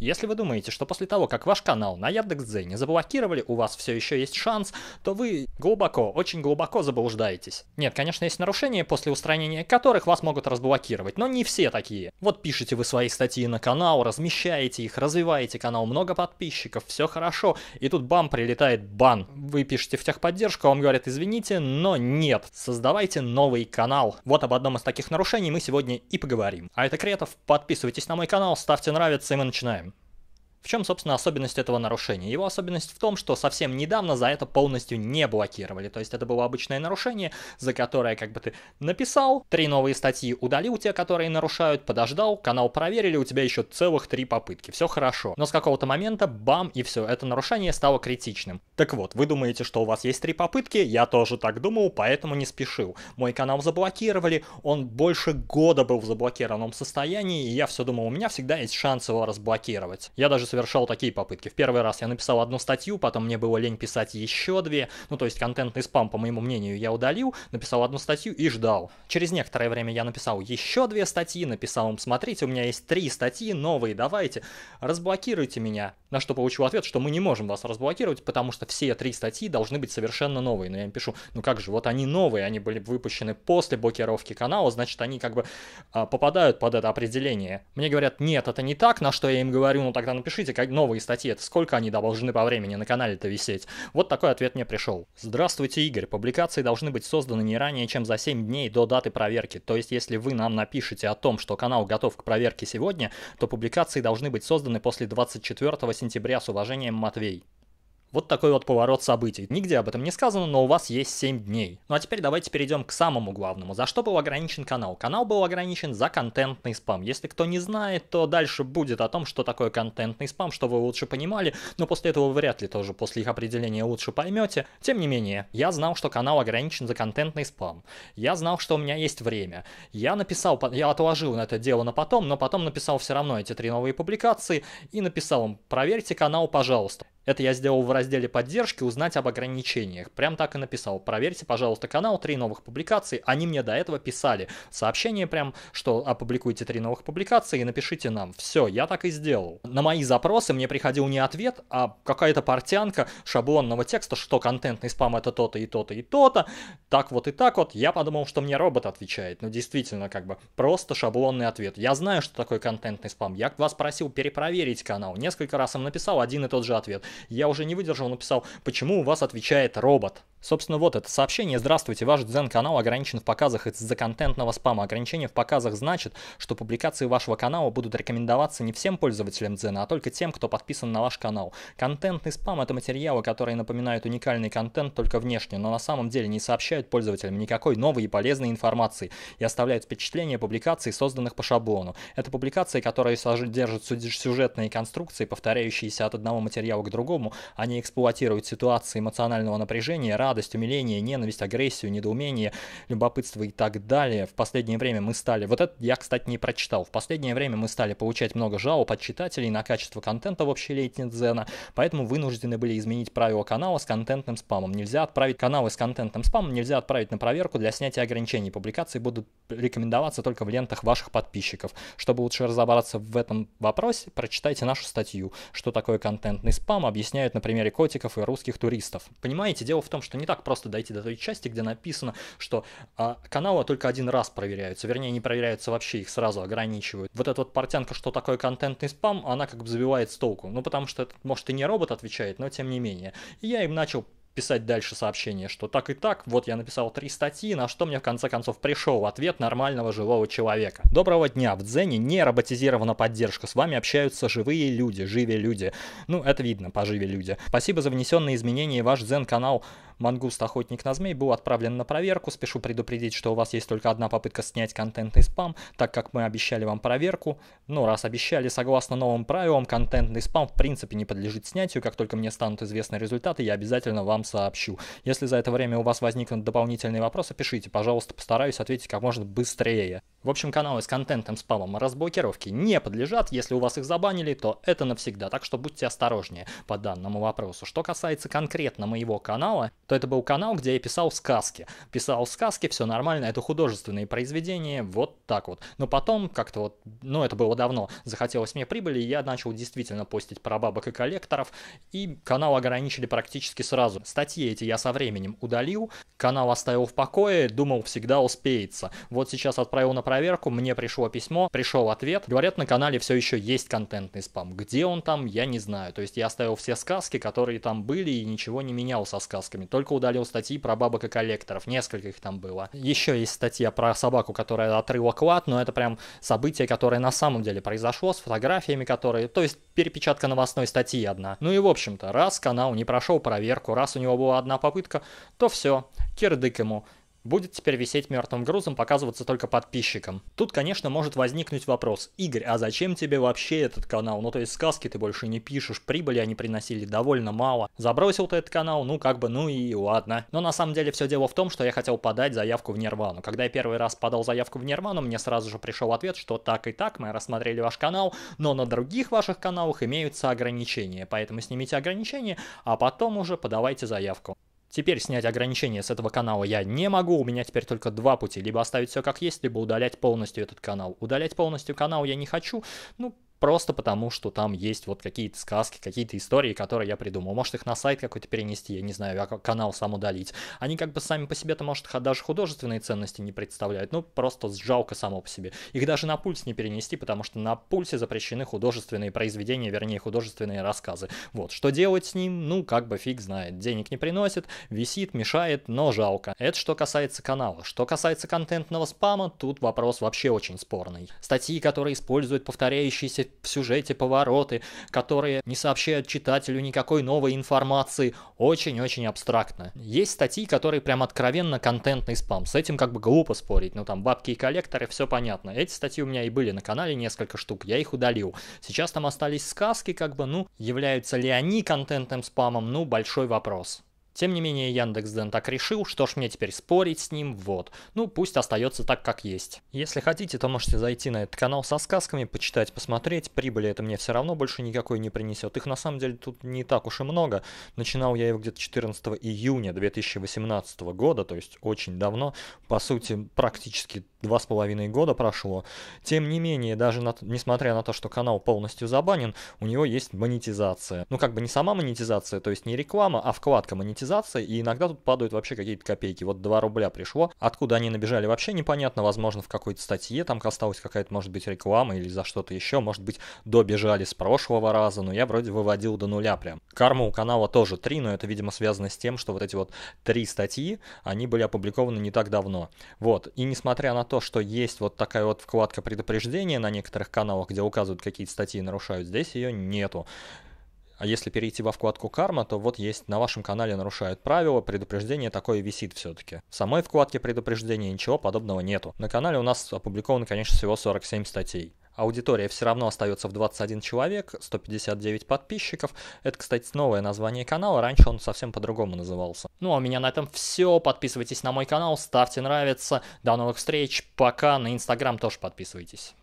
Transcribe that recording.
Если вы думаете, что после того, как ваш канал на Яндекс.Дзене заблокировали, у вас все еще есть шанс, то вы глубоко, очень глубоко заблуждаетесь. Нет, конечно, есть нарушения, после устранения которых вас могут разблокировать, но не все такие. Вот пишете вы свои статьи на канал, размещаете их, развиваете канал, много подписчиков, все хорошо, и тут бам, прилетает бан. Вы пишете в техподдержку, вам говорят, извините, но нет, создавайте новый канал. Вот об одном из таких нарушений мы сегодня и поговорим. А это Кретов, подписывайтесь на мой канал, ставьте нравится и мы начинаем. В чем, собственно, особенность этого нарушения? Его особенность в том, что совсем недавно за это полностью не блокировали. То есть это было обычное нарушение, за которое как бы ты написал, три новые статьи удалил те, которые нарушают, подождал, канал проверили, у тебя еще целых три попытки. Все хорошо. Но с какого-то момента бам и все, это нарушение стало критичным. Так вот, вы думаете, что у вас есть три попытки? Я тоже так думал, поэтому не спешил. Мой канал заблокировали, он больше года был в заблокированном состоянии, и я все думал, у меня всегда есть шанс его разблокировать. Я даже совершал такие попытки. В первый раз я написал одну статью, потом мне было лень писать еще две, ну то есть контентный спам, по моему мнению, я удалил, написал одну статью и ждал. Через некоторое время я написал еще две статьи, написал им, смотрите, у меня есть три статьи новые, давайте, разблокируйте меня. На что получил ответ, что мы не можем вас разблокировать, потому что все три статьи должны быть совершенно новые. Но я им пишу, ну как же, вот они новые, они были выпущены после блокировки канала, значит они как бы а, попадают под это определение. Мне говорят, нет, это не так, на что я им говорю, ну тогда напиши напишите, как новые статьи, это сколько они должны по времени на канале-то висеть. Вот такой ответ мне пришел. Здравствуйте, Игорь. Публикации должны быть созданы не ранее, чем за 7 дней до даты проверки. То есть, если вы нам напишете о том, что канал готов к проверке сегодня, то публикации должны быть созданы после 24 сентября с уважением Матвей. Вот такой вот поворот событий. Нигде об этом не сказано, но у вас есть 7 дней. Ну а теперь давайте перейдем к самому главному. За что был ограничен канал? Канал был ограничен за контентный спам. Если кто не знает, то дальше будет о том, что такое контентный спам, что вы лучше понимали, но после этого вряд ли тоже после их определения лучше поймете. Тем не менее, я знал, что канал ограничен за контентный спам. Я знал, что у меня есть время. Я написал, я отложил на это дело на потом, но потом написал все равно эти три новые публикации и написал им, проверьте канал, пожалуйста. Это я сделал в разделе поддержки «Узнать об ограничениях». Прям так и написал. Проверьте, пожалуйста, канал, три новых публикации. Они мне до этого писали сообщение прям, что опубликуйте три новых публикации и напишите нам. Все, я так и сделал. На мои запросы мне приходил не ответ, а какая-то портянка шаблонного текста, что контентный спам это то-то и то-то и то-то. Так вот и так вот. Я подумал, что мне робот отвечает. Ну, действительно, как бы просто шаблонный ответ. Я знаю, что такое контентный спам. Я вас просил перепроверить канал. Несколько раз им написал один и тот же ответ я уже не выдержал, написал, почему у вас отвечает робот? Собственно, вот это сообщение. Здравствуйте, ваш дзен-канал ограничен в показах из-за контентного спама. Ограничение в показах значит, что публикации вашего канала будут рекомендоваться не всем пользователям дзена, а только тем, кто подписан на ваш канал. Контентный спам — это материалы, которые напоминают уникальный контент только внешне, но на самом деле не сообщают пользователям никакой новой и полезной информации и оставляют впечатление публикаций, созданных по шаблону. Это публикации, которые содержат сюжетные конструкции, повторяющиеся от одного материала к другому. Они эксплуатируют ситуации эмоционального напряжения, радость, умиление, ненависть, агрессию, недоумение, любопытство и так далее. В последнее время мы стали... Вот это я, кстати, не прочитал. В последнее время мы стали получать много жалоб от читателей на качество контента в общей Дзена, поэтому вынуждены были изменить правила канала с контентным спамом. Нельзя отправить каналы с контентным спамом, нельзя отправить на проверку для снятия ограничений. Публикации будут рекомендоваться только в лентах ваших подписчиков. Чтобы лучше разобраться в этом вопросе, прочитайте нашу статью, что такое контентный спам, объясняют на примере котиков и русских туристов. Понимаете, дело в том, что не так просто дойти до той части, где написано, что а, каналы только один раз проверяются, вернее, не проверяются вообще, их сразу ограничивают. Вот эта вот портянка, что такое контентный спам, она как бы забивает с толку. Ну, потому что, это, может, и не робот отвечает, но тем не менее. И я им начал писать дальше сообщение, что так и так, вот я написал три статьи, на что мне в конце концов пришел ответ нормального живого человека. Доброго дня, в Дзене не роботизирована поддержка, с вами общаются живые люди, живые люди. Ну, это видно по люди. Спасибо за внесенные изменения, ваш Дзен-канал Мангуст, охотник на змей, был отправлен на проверку. Спешу предупредить, что у вас есть только одна попытка снять контентный спам, так как мы обещали вам проверку. Но раз обещали, согласно новым правилам, контентный спам в принципе не подлежит снятию. Как только мне станут известны результаты, я обязательно вам сообщу. Если за это время у вас возникнут дополнительные вопросы, пишите, пожалуйста, постараюсь ответить как можно быстрее. В общем, каналы с контентом спамом разблокировки не подлежат. Если у вас их забанили, то это навсегда. Так что будьте осторожнее по данному вопросу. Что касается конкретно моего канала, то это был канал, где я писал сказки. Писал сказки, все нормально, это художественные произведения, вот так вот. Но потом как-то вот, ну это было давно, захотелось мне прибыли, и я начал действительно постить про бабок и коллекторов, и канал ограничили практически сразу. Статьи эти я со временем удалил, канал оставил в покое, думал, всегда успеется. Вот сейчас отправил на проверку, мне пришло письмо, пришел ответ, говорят, на канале все еще есть контентный спам. Где он там, я не знаю. То есть я оставил все сказки, которые там были, и ничего не менял со сказками, только только удалил статьи про бабок и коллекторов. Несколько их там было. Еще есть статья про собаку, которая отрыла клад, но это прям событие, которое на самом деле произошло, с фотографиями, которые... То есть перепечатка новостной статьи одна. Ну и в общем-то, раз канал не прошел проверку, раз у него была одна попытка, то все, кирдык ему будет теперь висеть мертвым грузом, показываться только подписчикам. Тут, конечно, может возникнуть вопрос. Игорь, а зачем тебе вообще этот канал? Ну, то есть сказки ты больше не пишешь, прибыли они приносили довольно мало. Забросил ты этот канал, ну, как бы, ну и ладно. Но на самом деле все дело в том, что я хотел подать заявку в Нирвану. Когда я первый раз подал заявку в Нирвану, мне сразу же пришел ответ, что так и так, мы рассмотрели ваш канал, но на других ваших каналах имеются ограничения. Поэтому снимите ограничения, а потом уже подавайте заявку. Теперь снять ограничения с этого канала я не могу, у меня теперь только два пути. Либо оставить все как есть, либо удалять полностью этот канал. Удалять полностью канал я не хочу, ну, просто потому, что там есть вот какие-то сказки, какие-то истории, которые я придумал. Может их на сайт какой-то перенести, я не знаю, а канал сам удалить. Они как бы сами по себе-то, может, даже художественные ценности не представляют, ну просто жалко само по себе. Их даже на пульс не перенести, потому что на пульсе запрещены художественные произведения, вернее, художественные рассказы. Вот, что делать с ним, ну как бы фиг знает. Денег не приносит, висит, мешает, но жалко. Это что касается канала. Что касается контентного спама, тут вопрос вообще очень спорный. Статьи, которые используют повторяющиеся в сюжете повороты, которые не сообщают читателю никакой новой информации, очень-очень абстрактно. Есть статьи, которые прям откровенно контентный спам, с этим как бы глупо спорить, ну там бабки и коллекторы, все понятно. Эти статьи у меня и были на канале несколько штук, я их удалил. Сейчас там остались сказки, как бы, ну, являются ли они контентным спамом, ну, большой вопрос. Тем не менее, Яндекс.Дзен так решил, что ж мне теперь спорить с ним, вот. Ну, пусть остается так, как есть. Если хотите, то можете зайти на этот канал со сказками, почитать, посмотреть. Прибыли это мне все равно больше никакой не принесет. Их на самом деле тут не так уж и много. Начинал я его где-то 14 июня 2018 года, то есть очень давно. По сути, практически два с половиной года прошло. Тем не менее, даже на, несмотря на то, что канал полностью забанен, у него есть монетизация. Ну, как бы не сама монетизация, то есть не реклама, а вкладка монетизация, и иногда тут падают вообще какие-то копейки. Вот 2 рубля пришло. Откуда они набежали, вообще непонятно. Возможно, в какой-то статье там осталась какая-то, может быть, реклама или за что-то еще. Может быть, добежали с прошлого раза, но я вроде выводил до нуля прям. Карма у канала тоже 3, но это, видимо, связано с тем, что вот эти вот три статьи, они были опубликованы не так давно. Вот. И несмотря на то, что есть вот такая вот вкладка предупреждения на некоторых каналах, где указывают, какие статьи нарушают, здесь ее нету. А если перейти во вкладку «Карма», то вот есть на вашем канале нарушают правила, предупреждение такое висит все-таки. В самой вкладке предупреждения ничего подобного нету. На канале у нас опубликовано, конечно, всего 47 статей. Аудитория все равно остается в 21 человек, 159 подписчиков. Это, кстати, новое название канала, раньше он совсем по-другому назывался. Ну а у меня на этом все. Подписывайтесь на мой канал, ставьте нравится. До новых встреч, пока. На Инстаграм тоже подписывайтесь.